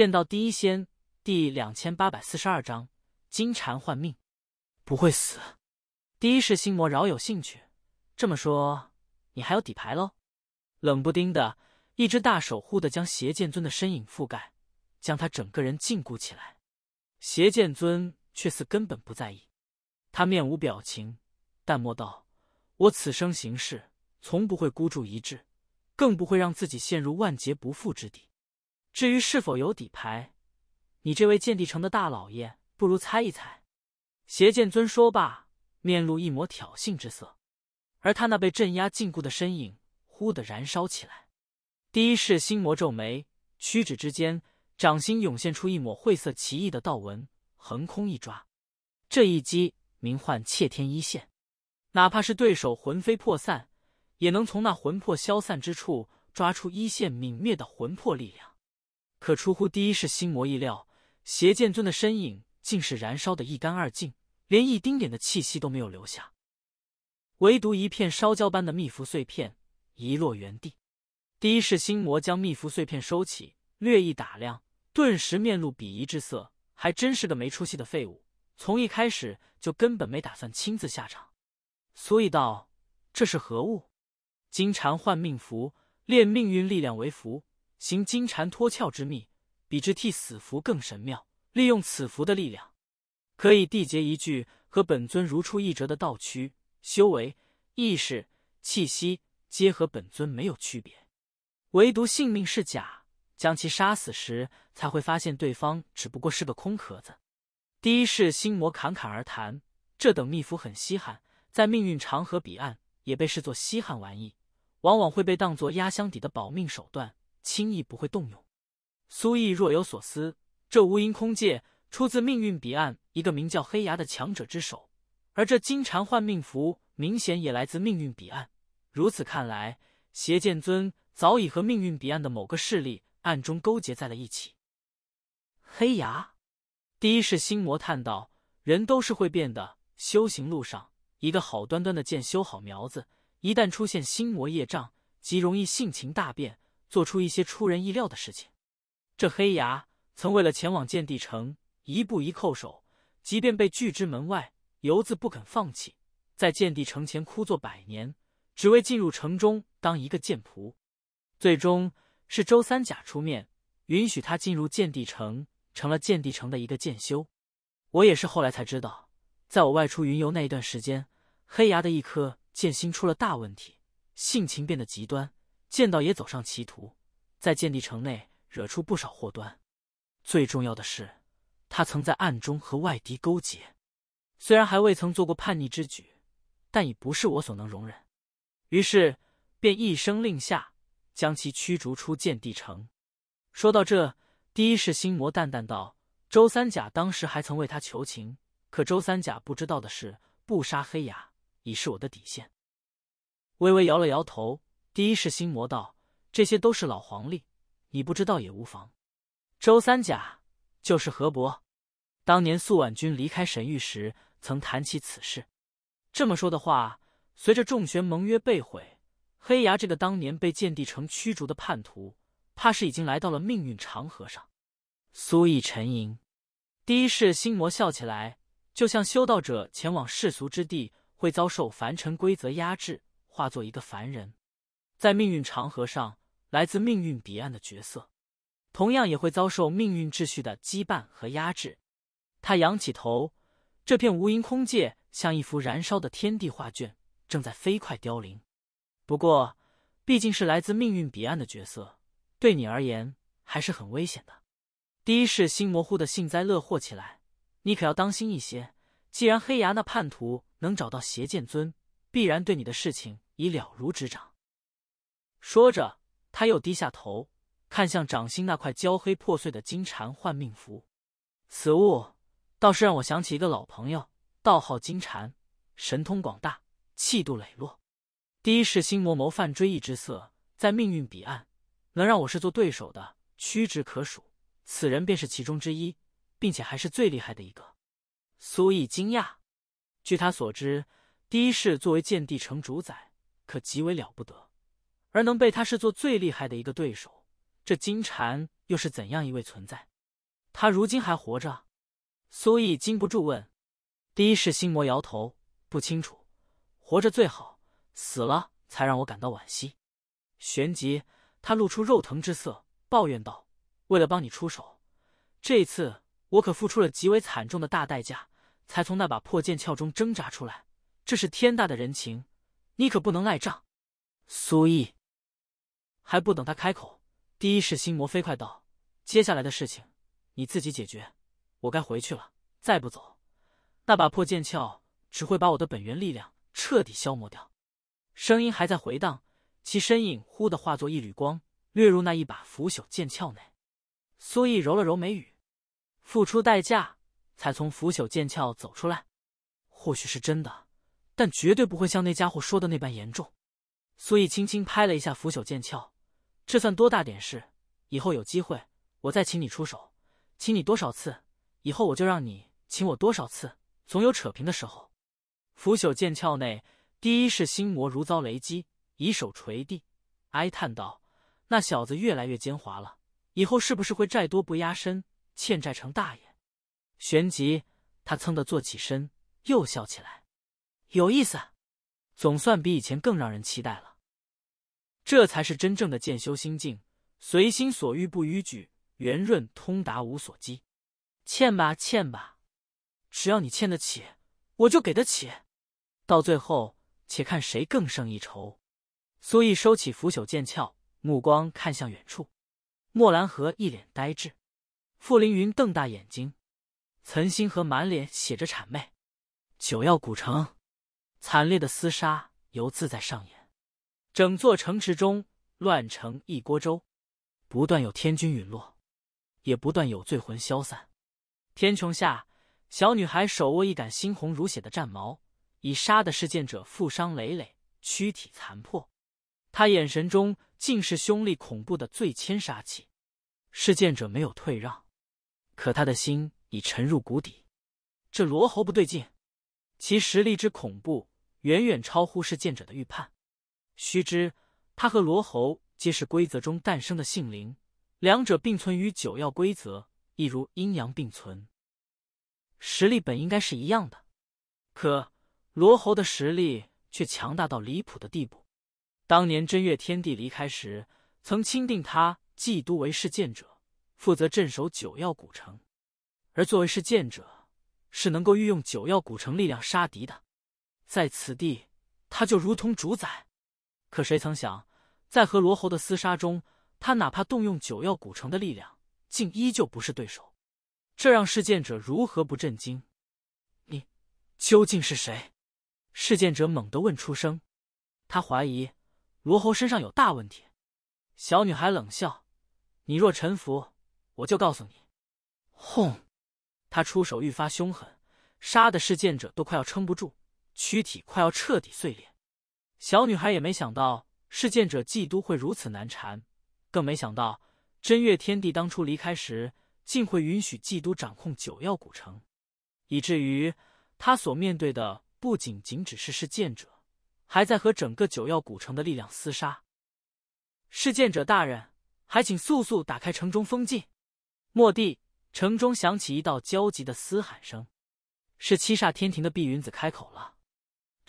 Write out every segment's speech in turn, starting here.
《剑道第一仙》第两千八百四十二章：金蝉换命，不会死。第一世心魔饶有兴趣，这么说，你还有底牌喽？冷不丁的，一只大手忽的将邪剑尊的身影覆盖，将他整个人禁锢起来。邪剑尊却似根本不在意，他面无表情，淡漠道：“我此生行事，从不会孤注一掷，更不会让自己陷入万劫不复之地。”至于是否有底牌，你这位剑帝城的大老爷，不如猜一猜。”邪剑尊说罢，面露一抹挑衅之色，而他那被镇压禁锢的身影忽地燃烧起来。第一世心魔皱眉，屈指之间，掌心涌现出一抹晦涩奇异的道纹，横空一抓。这一击名唤“窃天一线”，哪怕是对手魂飞魄散，也能从那魂魄消散之处抓出一线泯灭的魂魄力量。可出乎第一世心魔意料，邪剑尊的身影竟是燃烧的一干二净，连一丁点的气息都没有留下，唯独一片烧焦般的秘符碎片遗落原地。第一世心魔将秘符碎片收起，略一打量，顿时面露鄙夷之色，还真是个没出息的废物，从一开始就根本没打算亲自下场。所以道，这是何物？金蝉换命符，炼命运力量为符。行金蝉脱壳之秘，比之替死符更神妙。利用此符的力量，可以缔结一具和本尊如出一辙的道躯，修为、意识、气息皆和本尊没有区别，唯独性命是假。将其杀死时，才会发现对方只不过是个空壳子。第一世心魔侃侃而谈，这等秘符很稀罕，在命运长河彼岸也被视作稀罕玩意，往往会被当作压箱底的保命手段。轻易不会动用。苏毅若有所思，这无垠空界出自命运彼岸一个名叫黑牙的强者之手，而这金蝉换命符明显也来自命运彼岸。如此看来，邪剑尊早已和命运彼岸的某个势力暗中勾结在了一起。黑牙，第一是心魔叹道：“人都是会变的，修行路上一个好端端的剑修好苗子，一旦出现心魔业障，极容易性情大变。”做出一些出人意料的事情。这黑牙曾为了前往剑帝城，一步一叩首，即便被拒之门外，犹自不肯放弃，在剑帝城前枯坐百年，只为进入城中当一个剑仆。最终是周三甲出面，允许他进入剑帝城，成了剑帝城的一个剑修。我也是后来才知道，在我外出云游那一段时间，黑牙的一颗剑心出了大问题，性情变得极端。剑道也走上歧途，在剑帝城内惹出不少祸端。最重要的是，他曾在暗中和外敌勾结。虽然还未曾做过叛逆之举，但已不是我所能容忍。于是，便一声令下，将其驱逐出剑帝城。说到这，第一世心魔淡淡道：“周三甲当时还曾为他求情，可周三甲不知道的是，不杀黑牙已是我的底线。”微微摇了摇头。第一是心魔道，这些都是老黄历，你不知道也无妨。周三甲就是何伯，当年苏婉君离开神域时曾谈起此事。这么说的话，随着众玄盟约被毁，黑牙这个当年被剑帝城驱逐的叛徒，怕是已经来到了命运长河上。苏毅沉吟，第一世心魔，笑起来就像修道者前往世俗之地，会遭受凡尘规则压制，化作一个凡人。在命运长河上，来自命运彼岸的角色，同样也会遭受命运秩序的羁绊和压制。他仰起头，这片无垠空界像一幅燃烧的天地画卷，正在飞快凋零。不过，毕竟是来自命运彼岸的角色，对你而言还是很危险的。第一世，心模糊的幸灾乐祸起来，你可要当心一些。既然黑牙那叛徒能找到邪剑尊，必然对你的事情已了如指掌。说着，他又低下头，看向掌心那块焦黑破碎的金蝉换命符。此物倒是让我想起一个老朋友，道号金蝉，神通广大，气度磊落。第一世心魔谋犯追忆之色，在命运彼岸，能让我是做对手的屈指可数，此人便是其中之一，并且还是最厉害的一个。苏毅惊讶，据他所知，第一世作为剑帝城主宰，可极为了不得。而能被他视作最厉害的一个对手，这金蝉又是怎样一位存在？他如今还活着？苏毅禁不住问。第一世心魔摇头，不清楚。活着最好，死了才让我感到惋惜。旋即，他露出肉疼之色，抱怨道：“为了帮你出手，这次我可付出了极为惨重的大代价，才从那把破剑鞘中挣扎出来。这是天大的人情，你可不能赖账。”苏毅。还不等他开口，第一世心魔飞快道：“接下来的事情你自己解决，我该回去了。再不走，那把破剑鞘只会把我的本源力量彻底消磨掉。”声音还在回荡，其身影忽地化作一缕光，掠入那一把腐朽剑鞘内。苏毅揉了揉眉宇，付出代价才从腐朽剑鞘走出来，或许是真的，但绝对不会像那家伙说的那般严重。苏毅轻轻拍了一下腐朽剑鞘。这算多大点事？以后有机会，我再请你出手，请你多少次，以后我就让你请我多少次，总有扯平的时候。腐朽剑鞘内，第一世心魔如遭雷击，以手捶地，哀叹道：“那小子越来越奸猾了，以后是不是会债多不压身，欠债成大爷？”旋即，他噌的坐起身，又笑起来：“有意思，总算比以前更让人期待了。”这才是真正的剑修心境，随心所欲不逾矩，圆润通达无所羁。欠吧欠吧，只要你欠得起，我就给得起。到最后，且看谁更胜一筹。苏毅收起腐朽剑鞘，目光看向远处。莫兰河一脸呆滞，傅凌云瞪大眼睛，岑星河满脸写着谄媚。九曜古城，惨烈的厮杀犹自在上演。整座城池中乱成一锅粥，不断有天君陨落，也不断有罪魂消散。天穹下，小女孩手握一杆猩红如血的战矛，已杀的事件者负伤累累，躯体残破。她眼神中尽是凶厉恐怖的最千杀气。事件者没有退让，可他的心已沉入谷底。这罗喉不对劲，其实力之恐怖，远远超乎事件者的预判。须知，他和罗侯皆是规则中诞生的性灵，两者并存于九曜规则，亦如阴阳并存。实力本应该是一样的，可罗侯的实力却强大到离谱的地步。当年真月天帝离开时，曾钦定他祭都为事剑者，负责镇守九曜古城。而作为事剑者，是能够运用九曜古城力量杀敌的。在此地，他就如同主宰。可谁曾想，在和罗侯的厮杀中，他哪怕动用九曜古城的力量，竟依旧不是对手，这让事件者如何不震惊？你究竟是谁？事件者猛地问出声。他怀疑罗侯身上有大问题。小女孩冷笑：“你若臣服，我就告诉你。”轰！他出手愈发凶狠，杀的事件者都快要撑不住，躯体快要彻底碎裂。小女孩也没想到，弑剑者祭都会如此难缠，更没想到真月天帝当初离开时，竟会允许祭都掌控九曜古城，以至于他所面对的不仅仅只是事件者，还在和整个九曜古城的力量厮杀。事件者大人，还请速速打开城中封禁。末地城中响起一道焦急的嘶喊声，是七煞天庭的碧云子开口了。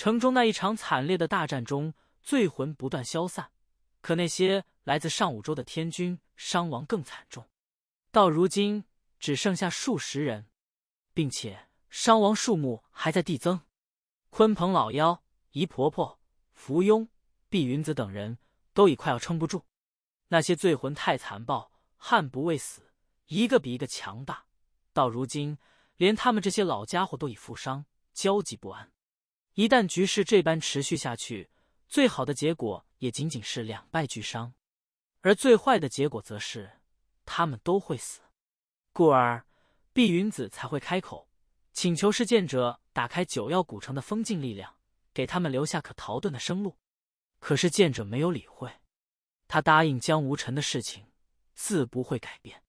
城中那一场惨烈的大战中，罪魂不断消散，可那些来自上五州的天军伤亡更惨重，到如今只剩下数十人，并且伤亡数目还在递增。鲲鹏老妖、姨婆婆、扶庸、碧云子等人都已快要撑不住，那些罪魂太残暴，悍不畏死，一个比一个强大，到如今连他们这些老家伙都已负伤，焦急不安。一旦局势这般持续下去，最好的结果也仅仅是两败俱伤，而最坏的结果则是他们都会死。故而，碧云子才会开口，请求是件者打开九曜古城的封禁力量，给他们留下可逃遁的生路。可是剑者没有理会，他答应江无尘的事情自不会改变，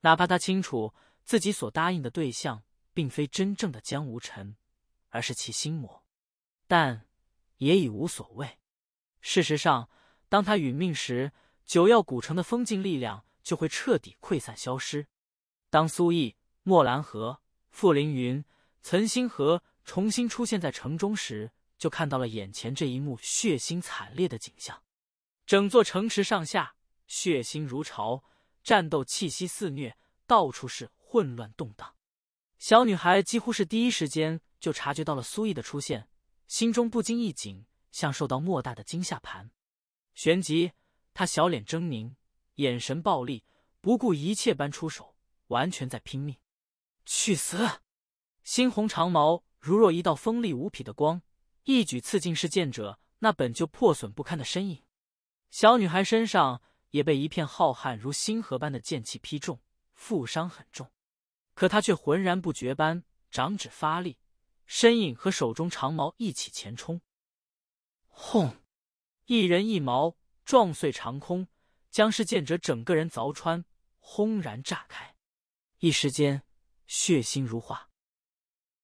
哪怕他清楚自己所答应的对象并非真正的江无尘。而是其心魔，但也已无所谓。事实上，当他殒命时，九曜古城的封禁力量就会彻底溃散消失。当苏毅、莫兰和傅凌云、岑星河重新出现在城中时，就看到了眼前这一幕血腥惨烈的景象。整座城池上下血腥如潮，战斗气息肆虐，到处是混乱动荡。小女孩几乎是第一时间。就察觉到了苏毅的出现，心中不禁一紧，像受到莫大的惊吓盘。旋即，他小脸狰狞，眼神暴戾，不顾一切般出手，完全在拼命。去死！猩红长矛如若一道锋利无匹的光，一举刺进是剑者那本就破损不堪的身影。小女孩身上也被一片浩瀚如星河般的剑气劈中，负伤很重，可她却浑然不觉般，掌指发力。身影和手中长矛一起前冲，轰！一人一矛撞碎长空，将尸剑者整个人凿穿，轰然炸开，一时间血腥如画。